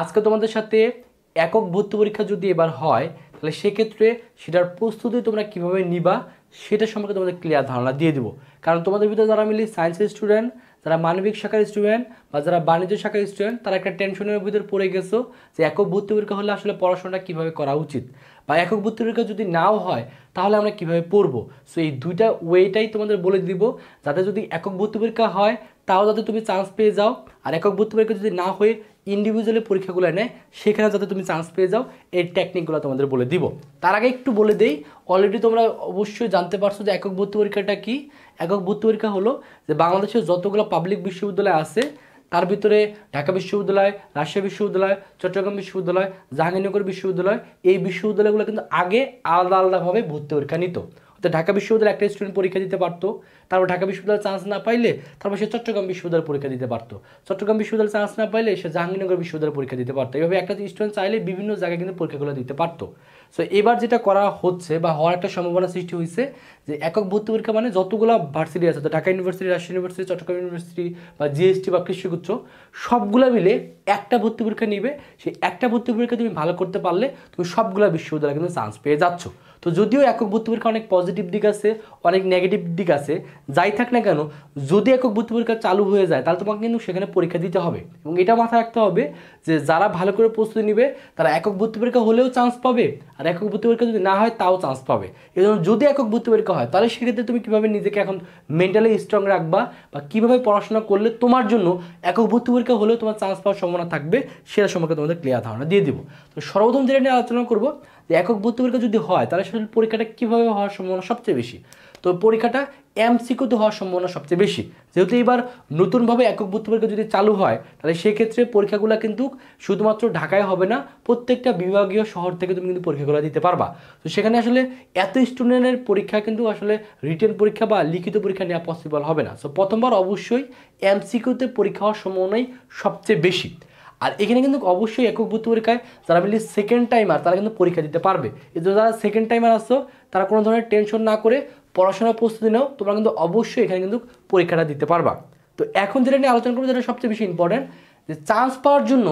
আজকে তোমাদের সাথে একক ভর্তি পরীক্ষা যদি এবার হয় তাহলে সেক্ষেত্রে সেটার প্রস্তুতি তোমরা কিভাবে নিবা সেটা সম্পর্কে তোমাদের ক্লিয়ার ধারণা দিয়ে দেবো কারণ তোমাদের ভিতরে যারা মিলি সায়েন্সের স্টুডেন্ট যারা মানবিক শাখার স্টুডেন্ট বা যারা বাণিজ্য শাখার স্টুডেন্ট তারা একটা টেনশনের ভিতরে পড়ে গেছো যে একক ভর্তি পরীক্ষা হলে আসলে পড়াশোনাটা কীভাবে করা উচিত বা একক ভর্তি পরীক্ষা যদি নাও হয় তাহলে আমরা কীভাবে পড়বো সো এই দুইটা ওয়েটাই তোমাদের বলে দিব যাতে যদি একক ভর্তি পরীক্ষা হয় তাও যাতে তুমি চান্স পেয়ে যাও আর একক ভর্তি পরীক্ষা যদি না হয়ে ইন্ডিভিজুয়ালি পরীক্ষাগুলো নেয় সেখানে যাতে তুমি চান্স পেয়ে যাও এই টেকনিকগুলো তোমাদের বলে দিব তার আগে একটু বলে দেই অলরেডি তোমরা অবশ্যই জানতে পারছো যে একক ভর্তি পরীক্ষাটা কি একক ভর্তি পরীক্ষা হলো যে বাংলাদেশের যতগুলো পাবলিক বিশ্ববিদ্যালয় আছে তার ভিতরে ঢাকা বিশ্ববিদ্যালয় রাজশাহী বিশ্ববিদ্যালয় চট্টগ্রাম বিশ্ববিদ্যালয় জাহাঙ্গীরনগর বিশ্ববিদ্যালয় এই বিশ্ববিদ্যালয়গুলো কিন্তু আগে আলাদা আলাদাভাবে ভর্তি পরীক্ষা নিত তো ঢাকা বিশ্ববিদ্যালয়ে একটা স্টুডেন্ট পরীক্ষা দিতে পারতো তারপর ঢাকা বিশ্ববিদ্যালয়ে চান্স না পাইলে তারপর সে চট্টগ্রাম বিশ্ববিদ্যালয়ের পরীক্ষা দিতে পারতো চট্টগ্রাম বিশ্ববিদ্যালয়ে চান্স না পাইলে সে জাহাঙ্গীরনগর বিশ্ববিদ্যালয়ের পরীক্ষা দিতে পারতো এভাবে একটা স্টুডেন্ট চাইলে বিভিন্ন জায়গায় কিন্তু পরীক্ষাগুলো দিতে পারতো সো এবার যেটা করা হচ্ছে বা হওয়ার একটা সম্ভাবনা সৃষ্টি হয়েছে যে একক ভর্তি পরীক্ষা মানে যতগুলো ভার্সিটি আছে Dhaka university Rajshahi university Chattogram university বা জিএসটি বা কৃষিগুচ্ছ সবগুলো মিলে একটা ভর্তি পরীক্ষা নিবে সেই একটা ভর্তি পরীক্ষা তুমি ভালো করতে পারলে তুমি সবগুলো বিশ্ববিদ্যালয়ে কিন্তু চান্স পেয়ে যাচ্ছ তো যদিও একক বুদ্ধ পরীক্ষা অনেক পজিটিভ দিক আছে অনেক নেগেটিভ দিক আছে যাই থাক না কেন যদি একক বুদ্ধ পরীক্ষা চালু হয়ে যায় তাহলে তোমাকে কিন্তু সেখানে পরীক্ষা দিতে হবে এবং এটা মাথায় রাখতে হবে যে যারা ভালো করে প্রস্তুতি নেবে তারা একক বুদ্ধ পরীক্ষা হলেও চান্স পাবে আর একক বুদ্ধ পরীক্ষা যদি না হয় তাও চান্স পাবে এবং যদি একক বুদ্ধ পরীক্ষা হয় তাহলে সেক্ষেত্রে তুমি কীভাবে নিজেকে এখন মেন্টালি স্ট্রং রাখবা বা কীভাবে পড়াশোনা করলে তোমার জন্য একক বুদ্ধি পরীক্ষা হলেও তোমার চান্স পাওয়ার সম্ভাবনা থাকবে সেটা সম্পর্কে তোমাদের ক্লিয়ার ধারণা দিয়ে দিব তো সর্বপ্রথম যেটা নিয়ে আলোচনা করবো যে একক বুদ্ধি পরীক্ষা যদি হয় তাহলে আসলে পরীক্ষাটা কীভাবে হওয়ার সম্ভাবনা সবচেয়ে বেশি তো পরীক্ষাটা এমসিকিউতে হওয়ার সম্ভাবনা সবচেয়ে বেশি যেহেতু এবার নতুনভাবে একক পরীক্ষা যদি চালু হয় তাহলে সেক্ষেত্রে পরীক্ষাগুলো কিন্তু শুধুমাত্র ঢাকায় হবে না প্রত্যেকটা বিভাগীয় শহর থেকে তুমি কিন্তু পরীক্ষাগুলো দিতে পারবা তো সেখানে আসলে এত স্টুডেন্টের পরীক্ষা কিন্তু আসলে রিটেন পরীক্ষা বা লিখিত পরীক্ষা নেওয়া পসিবল হবে না সো প্রথমবার অবশ্যই এমসিকিউতে পরীক্ষা হওয়ার সম্ভাবনাই সবচেয়ে বেশি আর এখানে কিন্তু অবশ্যই একক পরীক্ষায় যারা মিলি সেকেন্ড টাইমার তারা কিন্তু পরীক্ষা দিতে পারবে জন্য যারা সেকেন্ড টাইমার আসছো তারা কোনো ধরনের টেনশন না করে পড়াশোনার প্রস্তুতি নাও তোমরা কিন্তু অবশ্যই এখানে কিন্তু পরীক্ষাটা দিতে পারবা তো এখন যেটা নিয়ে আলোচনা করবো যেটা সবচেয়ে বেশি ইম্পর্টেন্ট যে চান্স পাওয়ার জন্য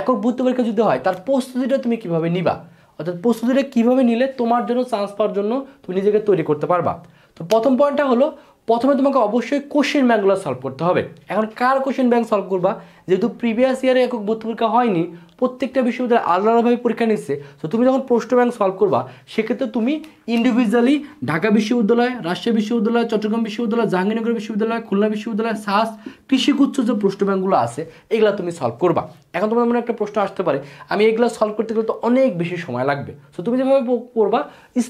একক ভর্তি পরীক্ষা যদি হয় তার প্রস্তুতিটা তুমি কিভাবে নিবা অর্থাৎ প্রস্তুতিটা কীভাবে নিলে তোমার জন্য চান্স পাওয়ার জন্য তুমি নিজেকে তৈরি করতে পারবা তো প্রথম পয়েন্টটা হলো প্রথমে তোমাকে অবশ্যই কোশ্চেন ব্যাঙ্কগুলো সলভ করতে হবে এখন কার কোশ্চেন ব্যাঙ্ক সলভ করবা যেহেতু প্রিভিয়াস ইয়ারে একক ভর্তি পরীক্ষা হয়নি প্রত্যেকটা বিশ্ববিদ্যালয় আলাদা আলাদাভাবে পরীক্ষা নিচ্ছে তো তুমি যখন প্রশ্ন ব্যাঙ্ক সলভ করবা সেক্ষেত্রে তুমি ইন্ডিভিজুয়ালি ঢাকা বিশ্ববিদ্যালয় রাজশাহী বিশ্ববিদ্যালয় চট্টগ্রাম বিশ্ববিদ্যালয় জাহাঙ্গীরনগর বিশ্ববিদ্যালয় খুলনা বিশ্ববিদ্যালয় সাস কৃষিগুচ্ছ যে প্রশ্ন ব্যাঙ্কগুলো আছে এগুলো তুমি সলভ করবা এখন তোমার মনে একটা প্রশ্ন আসতে পারে আমি এগুলো সলভ করতে গেলে তো অনেক বেশি সময় লাগবে সো তুমি যেভাবে করবা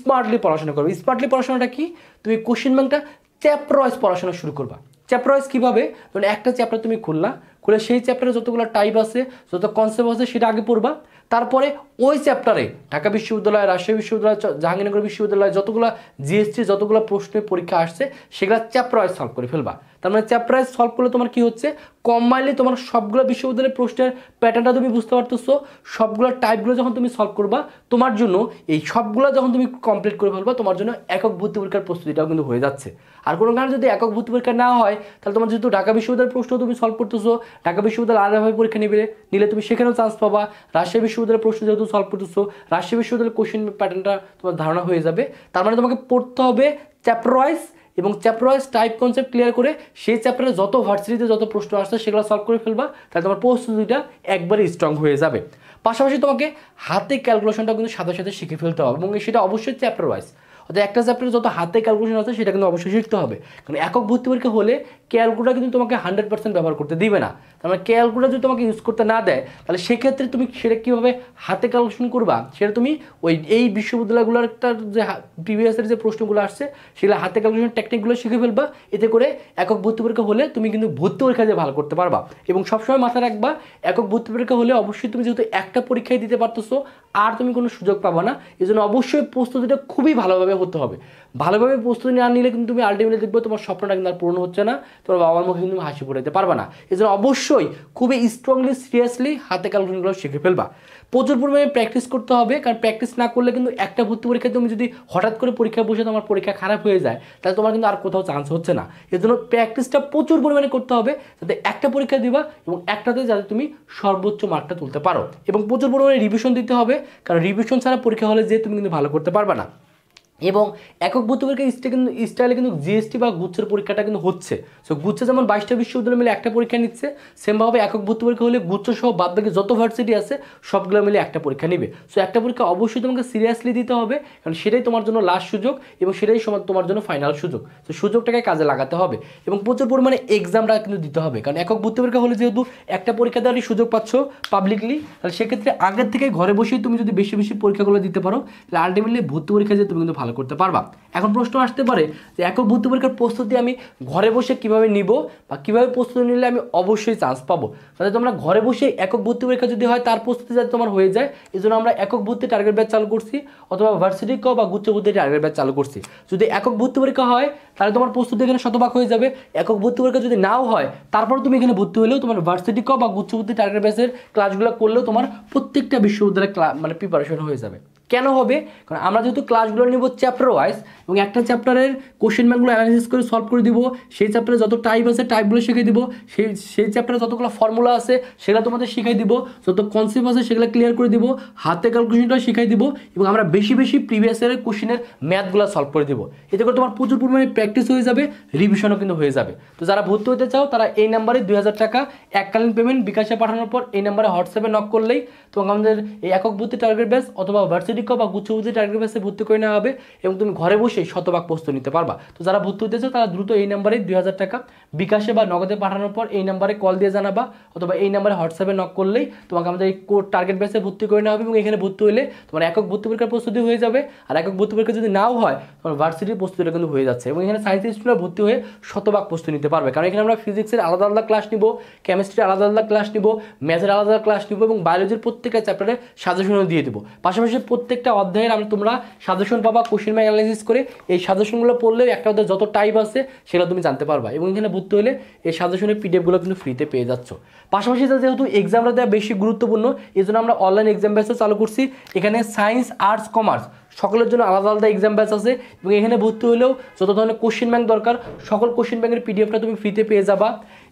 স্মার্টলি পড়াশোনা করবে স্মার্টলি পড়াশোনাটা কি তুমি কোশ্চেন ব্যাংকটা চ্যাপ্টার ওয়াইজ পড়াশোনা শুরু করবা চ্যাপ্টার ওয়াইজ কীভাবে মানে একটা চ্যাপ্টার তুমি খুললা খুলে সেই চ্যাপ্টারে যতগুলো টাইপ আছে যত কনসেপ্ট আছে সেটা আগে পড়বা তারপরে ওই চ্যাপ্টারে ঢাকা বিশ্ববিদ্যালয় রাজশাহী বিশ্ববিদ্যালয় জাহাঙ্গীরনগর বিশ্ববিদ্যালয় যতগুলো জিএসটি যতগুলো প্রশ্নের পরীক্ষা আসছে সেগুলো চ্যাপ্টার ওয়াইজ সলভ করে ফেলবা তার মানে চ্যাপ্টার ওয়াইজ সলভ করলে তোমার কি হচ্ছে কম্বাইনলি তোমার সবগুলো বিশ্ববিদ্যালয়ের প্রশ্নের প্যাটার্নটা তুমি বুঝতে পারতেছো সবগুলো টাইপগুলো যখন তুমি সলভ করবা তোমার জন্য এই সবগুলো যখন তুমি কমপ্লিট করে ফেলবা তোমার জন্য একক ভর্তি পরীক্ষার প্রস্তুতিটাও কিন্তু হয়ে যাচ্ছে আর কোনো কারণে যদি একক ভর্তি পরীক্ষা না হয় তাহলে তোমার যেহেতু ঢাকা বিশ্ববিদ্যালয়ের প্রশ্ন তুমি সলভ করতেছো ঢাকা বিশ্ববিদ্যালয় আলাদাভাবে পরীক্ষা নিবে নিলে তুমি সেখানেও চান্স পাবা রাজশাহী বিশ্ববিদ্যালয় বিশ্ববিদ্যালয়ের প্রশ্ন যেহেতু সলভ করতেছো রাজশাহী বিশ্ববিদ্যালয়ের কোশ্চেন প্যাটার্নটা তোমার ধারণা হয়ে যাবে তার মানে তোমাকে পড়তে হবে চ্যাপ্টার ওয়াইজ এবং chapter wise type concept clear করে সেই চ্যাপ্টারে যত ভার্সিটিতে যত প্রশ্ন আসছে সেগুলো সলভ করে ফেলবা তাহলে তোমার প্রস্তুতিটা একবারে স্ট্রং হয়ে যাবে পাশাপাশি তোমাকে হাতে ক্যালকুলেশনটা কিন্তু সাথে সাথে শিখে ফেলতে হবে এবং সেটা অবশ্যই চ্যাপ্টার ওয়াইজ অর্থাৎ একটা চ্যাপ্টারে যত হাতে ক্যালকুলেশন আছে সেটা কিন্তু অবশ্যই শিখতে হবে কারণ একক ভর্তি পরীক্ষা হলে ক্যালকুটা কিন্তু তোমাকে হান্ড্রেড পার্সেন্ট ব্যবহার করতে দিবে না তার মানে ক্যালকুটা যদি তোমাকে ইউজ করতে না দেয় তাহলে সেক্ষেত্রে তুমি সেটা কীভাবে হাতে কালেকশন করবা সেটা তুমি ওই এই বিশ্ববিদ্যালয়গুলোর একটা যে প্রিভিয়াসের যে প্রশ্নগুলো আসছে সেগুলো হাতে কালেকশনের টেকনিকগুলো শিখে ফেলবা এতে করে একক ভর্তি পরীক্ষা হলে তুমি কিন্তু ভর্তি পরীক্ষা দিয়ে ভালো করতে পারবা এবং সবসময় মাথায় রাখবা একক ভর্তি পরীক্ষা হলে অবশ্যই তুমি যেহেতু একটা পরীক্ষায় দিতে পারতেছো আর তুমি কোনো সুযোগ পাবো না এই জন্য অবশ্যই প্রস্তুতিটা খুবই ভালোভাবে হতে হবে ভালোভাবে প্রস্তুতি না নিলে কিন্তু তুমি আলটিমেটলি দেখবে তোমার স্বপ্নটা কিন্তু আর পূরণ হচ্ছে না তোমার বাবার মুখে কিন্তু হাসি ফুটাইতে পারবা না এজন্য অবশ্যই খুবই স্ট্রংলি সিরিয়াসলি হাতে ক্যালকুলেশনগুলো শিখে ফেলবা প্রচুর পরিমাণে প্র্যাকটিস করতে হবে কারণ প্র্যাকটিস না করলে কিন্তু একটা ভর্তি পরীক্ষায় তুমি যদি হঠাৎ করে পরীক্ষা বসে তোমার পরীক্ষা খারাপ হয়ে যায় তাহলে তোমার কিন্তু আর কোথাও চান্স হচ্ছে না এজন্য প্র্যাকটিসটা প্রচুর পরিমাণে করতে হবে যাতে একটা পরীক্ষা দিবা এবং একটাতে যাতে তুমি সর্বোচ্চ মার্কটা তুলতে পারো এবং প্রচুর পরিমাণে রিভিশন দিতে হবে কারণ রিভিশন ছাড়া পরীক্ষা হলে যে তুমি কিন্তু ভালো করতে পারবা না এবং একক ভর্তি কিন্তু স্টাইলে কিন্তু জিএসটি বা গুচ্ছের পরীক্ষাটা কিন্তু হচ্ছে সো গুচ্ছে যেমন বাইশটা বিশ্ববিদ্যালয় মিলে একটা পরীক্ষা নিচ্ছে সেমভাবে একক ভর্তি পরীক্ষা হলে গুচ্ছ সহ বাদ বাকি যত ভার্সিটি আছে সবগুলো মিলে একটা পরীক্ষা নেবে সো একটা পরীক্ষা অবশ্যই তোমাকে সিরিয়াসলি দিতে হবে কারণ সেটাই তোমার জন্য লাস্ট সুযোগ এবং সেটাই তোমার জন্য ফাইনাল সুযোগ সো সুযোগটাকে কাজে লাগাতে হবে এবং প্রচুর পরিমাণে এক্সামটা কিন্তু দিতে হবে কারণ একক ভর্তি পরীক্ষা হলে যেহেতু একটা পরীক্ষা দেওয়ারই সুযোগ পাচ্ছ পাবলিকলি তাহলে সেক্ষেত্রে আগের থেকে ঘরে বসেই তুমি যদি বেশি বেশি পরীক্ষাগুলো দিতে পারো তাহলে আলটিমেটলি ভর্তি পরীক্ষা যে তুমি কিন্তু ভালো করতে পারবা এখন প্রশ্ন আসতে পারে যে একক ভর্তি পরীক্ষার প্রস্তুতি আমি ঘরে বসে কিভাবে নিব বা কিভাবে প্রস্তুতি নিলে আমি অবশ্যই চান্স পাবো তাহলে তোমরা ঘরে বসে একক ভর্তি পরীক্ষা যদি হয় তার প্রস্তুতি যাতে তোমার হয়ে যায় এই জন্য আমরা একক ভর্তি টার্গেট ব্যাচ চালু করছি অথবা ভার্সিটি ক বা গুচ্ছ ভর্তি টার্গেট ব্যাচ চালু করছি যদি একক ভর্তি পরীক্ষা হয় তাহলে তোমার প্রস্তুতি এখানে শতভাগ হয়ে যাবে একক ভর্তি পরীক্ষা যদি নাও হয় তারপর তুমি এখানে ভর্তি হলেও তোমার ভার্সিটি ক বা গুচ্ছ ভর্তি টার্গেট ব্যাচের ক্লাসগুলো করলেও তোমার প্রত্যেকটা বিশ্ববিদ্যালয়ের মানে প্রিপারেশন হয়ে যাবে কেন হবে কারণ আমরা যেহেতু ক্লাসগুলো নেব চ্যাপ্টার ওয়াইজ এবং একটা চ্যাপ্টারের কোশ্চেন ব্যাঙ্কগুলো অ্যানালাইসিস করে সলভ করে দিব সেই চ্যাপ্টারে যত টাইপ আছে টাইপগুলো শিখিয়ে দিব সেই সেই চ্যাপ্টারে যতগুলো ফর্মুলা আছে সেটা তোমাদের শিখাই দিব যত কনসেপ্ট আছে সেগুলো ক্লিয়ার করে দিব হাতে ক্যালকুলেশনটা শিখাই দিব এবং আমরা বেশি বেশি প্রিভিয়াস ইয়ারের কোশ্চেনের ম্যাথগুলো সলভ করে দিব এতে করে তোমার প্রচুর পরিমাণে প্র্যাকটিস হয়ে যাবে রিভিশনও কিন্তু হয়ে যাবে তো যারা ভর্তি হতে চাও তারা এই নাম্বারে দুই টাকা এককালীন পেমেন্ট বিকাশে পাঠানোর পর এই নাম্বারে হোয়াটসঅ্যাপে নক করলেই তোমাকে আমাদের এই একক ভর্তি টার্গেট ব্যাস অথবা হোয়াটসঅ্যাপ আঞ্চলিক বা গুচ্ছবুদ্ধি টার্গেট বেসে ভর্তি করে নেওয়া হবে এবং তুমি ঘরে বসে শতভাগ প্রস্তুত নিতে পারবা তো যারা ভর্তি হতেছো তারা দ্রুত এই নাম্বারে দুই টাকা বিকাশে বা নগদে পাঠানোর পর এই নাম্বারে কল দিয়ে জানাবা অথবা এই নাম্বারে হোয়াটসঅ্যাপে নক করলেই তোমাকে আমাদের এই কোড টার্গেট বেসে ভর্তি করে নেওয়া হবে এবং এখানে ভর্তি হলে তোমার একক ভর্তি পরীক্ষার প্রস্তুতি হয়ে যাবে আর একক ভর্তি পরীক্ষা যদি নাও হয় তোমার ভার্সিটির প্রস্তুতিটা কিন্তু হয়ে যাচ্ছে এবং এখানে সায়েন্স স্টুডেন্টরা ভর্তি হয়ে শতভাগ প্রস্তুতি নিতে পারবে কারণ এখানে আমরা ফিজিক্সের আলাদা আলাদা ক্লাস নিব কেমিস্ট্রির আলাদা আলাদা ক্লাস নিব ম্যাথের আলাদা আলাদা ক্লাস নিব এবং বায়োলজির প্রত্যেকটা চ্যাপ্টারে সাজেশনও দিয়ে দেবো পাশাপাশি প্রত্যেকটা অধ্যায়ের আমরা তোমরা সাজেশন পাবা কোশ্চেন অ্যানালাইসিস করে এই সাজেশনগুলো পড়লেও একটা অধ্যায় যত টাইপ আছে সেটা তুমি জানতে পারবা এবং এখানে যুক্ত হলে এই সাজেশনের পিডিএফগুলো কিন্তু ফ্রিতে পেয়ে যাচ্ছ পাশাপাশি যেহেতু এক্সামটা দেওয়া বেশি গুরুত্বপূর্ণ এই আমরা অনলাইন এক্সাম ব্যবস্থা চালু করছি এখানে সায়েন্স আর্টস কমার্স সকলের জন্য আলাদা আলাদা এক্সাম ব্যাচ আছে এবং এখানে ভর্তি হলেও যত ধরনের কোশ্চেন ব্যাংক দরকার সকল কোশ্চিন ব্যাংকের পিডিএফটা তুমি ফ্রিতে পেয়ে যাবা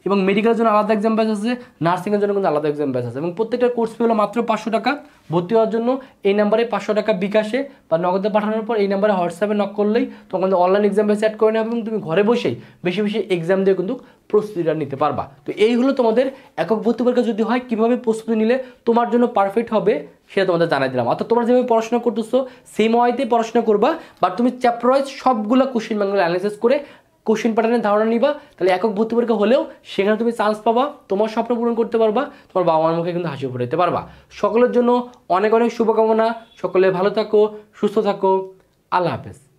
এবং মেডিকেলের জন্য আলাদা এক্সাম ব্যাচ আছে নার্সিংয়ের জন্য কিন্তু আলাদা এক্সাম ব্যাচ আছে এবং প্রত্যেকটা কোর্স হলো মাত্র পাঁচশো টাকা ভর্তি হওয়ার জন্য এই নাম্বারে পাঁচশো টাকা বিকাশে বা নগদে পাঠানোর পর এই নাম্বারে হোয়াটসঅ্যাপে নক করলেই তোমার কিন্তু অনলাইন এক্সাম ব্যাচ অ্যাড করে নেবে এবং তুমি ঘরে বসেই বেশি বেশি এক্সাম দিয়ে কিন্তু প্রস্তুতিটা নিতে পারবা তো এই হলো তোমাদের একক ভর্তি পরীক্ষা যদি হয় কীভাবে প্রস্তুতি নিলে তোমার জন্য পারফেক্ট হবে সেটা তোমাদের জানাই দিলাম অর্থাৎ তোমরা যেভাবে পড়াশোনা করতেছো সেম ওয়াইতে পড়াশোনা করবা বাট তুমি চ্যাপ্টার ওয়াইজ সবগুলো কোশ্চেন বাংলা অ্যানালাইসিস করে কোশ্চেন প্যাটার্নের ধারণা নিবা তাহলে একক ভর্তি পরীক্ষা হলেও সেখানে তুমি চান্স পাবা তোমার স্বপ্ন পূরণ করতে পারবা তোমার বাবা মার মুখে কিন্তু হাসি দিতে পারবা সকলের জন্য অনেক অনেক শুভকামনা সকলে ভালো থাকো সুস্থ থাকো আল্লাহ হাফেজ